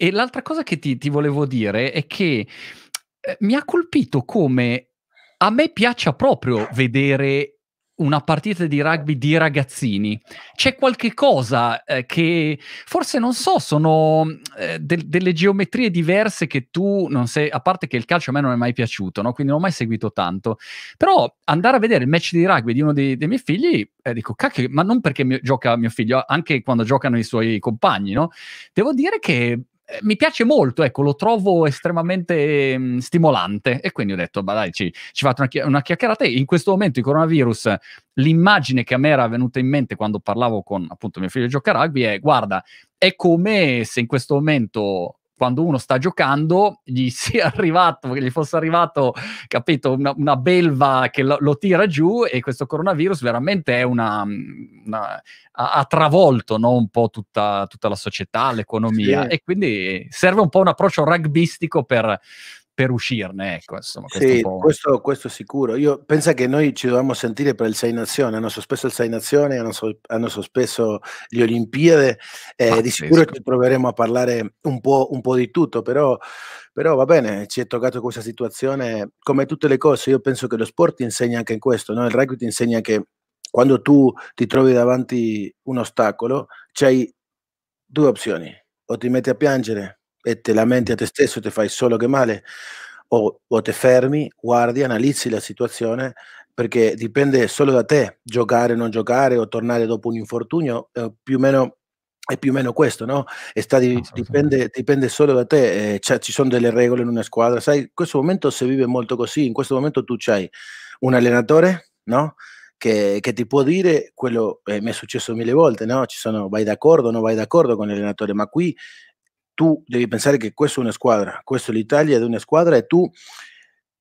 E l'altra cosa che ti, ti volevo dire è che eh, mi ha colpito come a me piaccia proprio vedere una partita di rugby di ragazzini. C'è qualche cosa eh, che forse non so, sono eh, de- delle geometrie diverse che tu non sei, a parte che il calcio a me non è mai piaciuto, no? quindi non ho mai seguito tanto, però andare a vedere il match di rugby di uno dei, dei miei figli, eh, dico, cacchio, ma non perché mio, gioca mio figlio, anche quando giocano i suoi compagni, no? Devo dire che eh, mi piace molto, ecco, lo trovo estremamente mh, mm, stimolante e quindi ho detto, ma dai, ci, ci fate una, chi- una, chiacchierata e in questo momento il coronavirus, l'immagine che a me era venuta in mente quando parlavo con appunto mio figlio che gioca a rugby è, guarda, è come se in questo momento quando uno sta giocando gli sia arrivato, gli fosse arrivato, capito, una, una belva che lo, lo, tira giù e questo coronavirus veramente è una, una ha, ha, travolto no? un po' tutta, tutta la società, l'economia sì. e quindi serve un po' un approccio rugbistico per, per uscirne. Ecco, insomma, questo, sì, questo, questo, sicuro. Io penso che noi ci dovevamo sentire per il 6 Nazioni, hanno sospeso il 6 Nazioni, hanno, so, hanno sospeso le Olimpiadi, eh, di sicuro ci proveremo a parlare un po', un po di tutto, però, però, va bene, ci è toccato questa situazione, come tutte le cose, io penso che lo sport ti insegna anche in questo, no? il rugby ti insegna che quando tu ti trovi davanti un ostacolo, c'hai due opzioni, o ti metti a piangere e te lamenti a te stesso, e ti fai solo che male, o, o ti fermi, guardi, analizzi la situazione perché dipende solo da te giocare o non giocare o tornare dopo un infortunio, eh, più o meno è più o meno questo, no? Di, dipende, dipende, solo da te, eh, ci sono delle regole in una squadra, sai, in questo momento si vive molto così, in questo momento tu hai un allenatore, no? Che, che, ti può dire quello, eh, mi è successo mille volte, no? Ci sono, vai d'accordo, o non vai d'accordo con l'allenatore, ma qui tu devi pensare che questa è una squadra, questa è l'Italia ed è una squadra e tu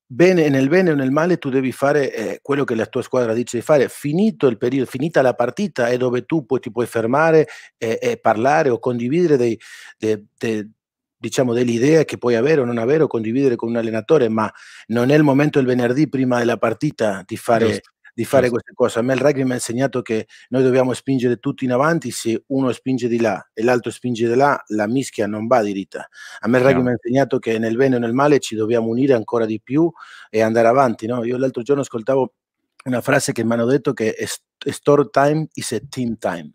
bene, nel bene o nel male tu devi fare eh, quello che la tua squadra dice di fare. Finito il periodo, finita la partita è dove tu poi ti puoi fermare e, e parlare o condividere dei, de, de, diciamo, dell'idea che puoi avere o non avere o condividere con un allenatore, ma non è il momento il venerdì prima della partita di fare Just di fare queste cose. A me il rugby mi ha insegnato che noi dobbiamo spingere tutti in avanti, se uno spinge di là e l'altro spinge di là, la mischia non va diritta. A me il rugby no. mi ha insegnato che nel bene o nel male ci dobbiamo unire ancora di più e andare avanti. No? Io l'altro giorno ascoltavo una frase che mi hanno detto che store time is a team time.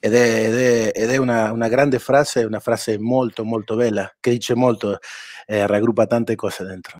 Ed è, ed è, ed è una, una, grande frase, una frase molto molto bella, che dice molto, eh, raggruppa tante cose dentro.